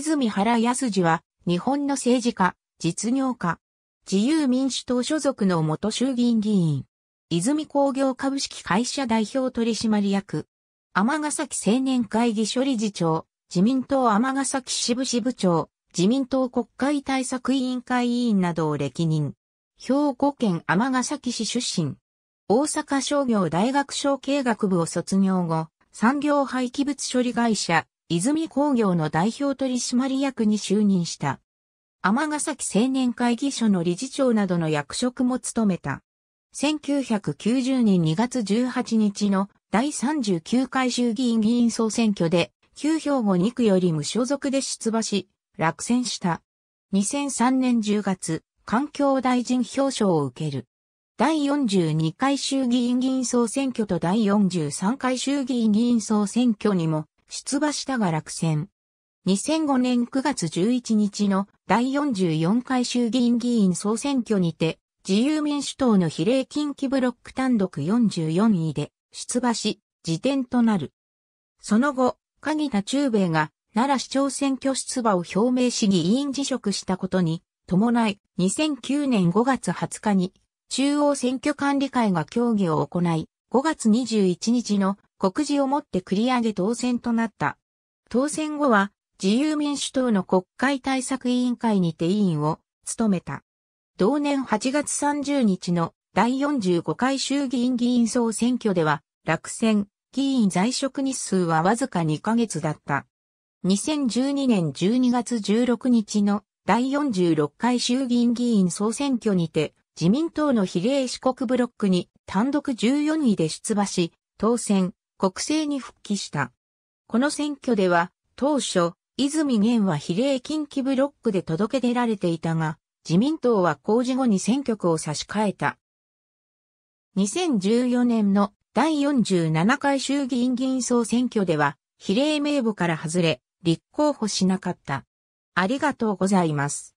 泉原康次は、日本の政治家、実業家、自由民主党所属の元衆議院議員、泉工業株式会社代表取締役、尼崎青年会議所理事長、自民党尼崎支部支部長、自民党国会対策委員会委員などを歴任。兵庫県尼崎市出身。大阪商業大学商経学部を卒業後、産業廃棄物処理会社、泉工業の代表取締役に就任した。尼崎青年会議所の理事長などの役職も務めた。1990年2月18日の第39回衆議院議員総選挙で、旧兵庫2区より無所属で出馬し、落選した。2003年10月、環境大臣表彰を受ける。第42回衆議院議員総選挙と第43回衆議院議員総選挙にも出馬したが落選。2005年9月11日の第44回衆議院議員総選挙にて、自由民主党の比例近畿ブロック単独44位で出馬し、辞典となる。その後、鍵田中米が奈良市長選挙出馬を表明し議員辞職したことに伴い、2009年5月20日に中央選挙管理会が協議を行い、5月21日の告示をもって繰り上げ当選となった。当選後は、自由民主党の国会対策委員会にて委員を務めた。同年8月30日の第45回衆議院議員総選挙では、落選、議員在職日数はわずか2ヶ月だった。2012年12月16日の第46回衆議院議員総選挙にて、自民党の比例四国ブロックに単独14位で出馬し、当選、国政に復帰した。この選挙では、当初、泉源は比例近畿ブロックで届け出られていたが、自民党は公示後に選挙区を差し替えた。2014年の第47回衆議院議員総選挙では、比例名簿から外れ、立候補しなかった。ありがとうございます。